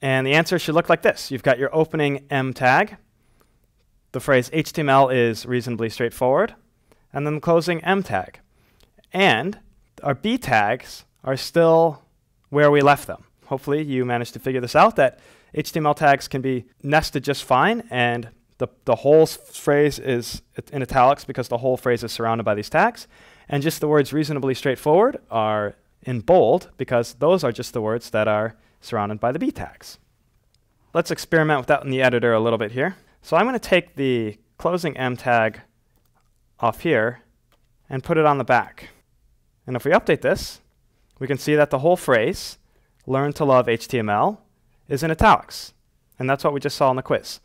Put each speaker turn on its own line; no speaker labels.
And the answer should look like this. You've got your opening m tag. The phrase HTML is reasonably straightforward. And then the closing m tag. And our b tags are still where we left them. Hopefully you managed to figure this out, that HTML tags can be nested just fine, and the, the whole phrase is in italics because the whole phrase is surrounded by these tags. And just the words reasonably straightforward are in bold because those are just the words that are surrounded by the B tags. Let's experiment with that in the editor a little bit here. So I'm going to take the closing M tag off here and put it on the back. And if we update this, we can see that the whole phrase, learn to love HTML, is in italics. And that's what we just saw in the quiz.